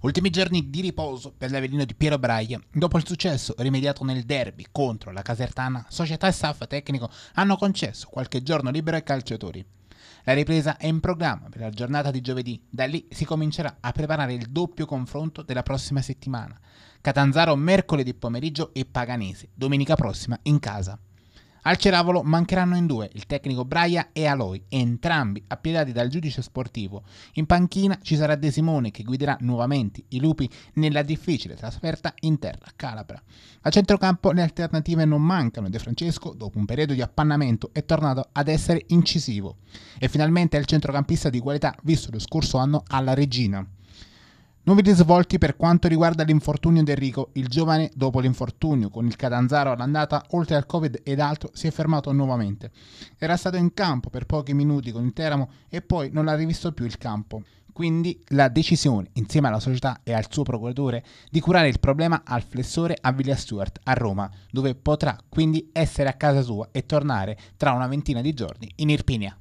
Ultimi giorni di riposo per l'Avellino di Piero Braia. Dopo il successo rimediato nel derby contro la Casertana, società e staff tecnico hanno concesso qualche giorno libero ai calciatori. La ripresa è in programma per la giornata di giovedì. Da lì si comincerà a preparare il doppio confronto della prossima settimana. Catanzaro mercoledì pomeriggio e Paganese domenica prossima in casa. Al Ceravolo mancheranno in due, il tecnico Braia e Aloy, entrambi appiedati dal giudice sportivo. In panchina ci sarà De Simone che guiderà nuovamente i lupi nella difficile trasferta in terra calabra. A centrocampo le alternative non mancano De Francesco, dopo un periodo di appannamento, è tornato ad essere incisivo. E finalmente è il centrocampista di qualità visto lo scorso anno alla Regina. Nuovi risvolti per quanto riguarda l'infortunio di Enrico, il giovane dopo l'infortunio con il Catanzaro all'andata, oltre al Covid ed altro, si è fermato nuovamente. Era stato in campo per pochi minuti con il Teramo e poi non ha rivisto più il campo. Quindi la decisione, insieme alla società e al suo procuratore, di curare il problema al flessore a Villa Stewart a Roma, dove potrà quindi essere a casa sua e tornare tra una ventina di giorni in Irpinia.